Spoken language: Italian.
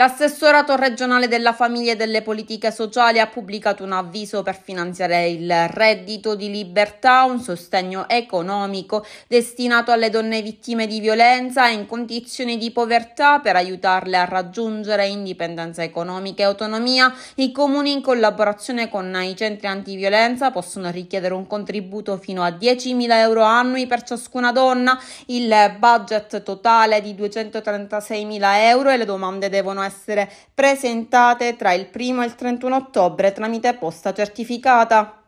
L'assessorato regionale della famiglia e delle politiche sociali ha pubblicato un avviso per finanziare il reddito di libertà, un sostegno economico destinato alle donne vittime di violenza e in condizioni di povertà per aiutarle a raggiungere indipendenza economica e autonomia. I comuni in collaborazione con i centri antiviolenza possono richiedere un contributo fino a 10.000 euro annui per ciascuna donna. Il budget totale è di 236.000 euro e le domande devono essere essere presentate tra il 1 e il 31 ottobre tramite posta certificata.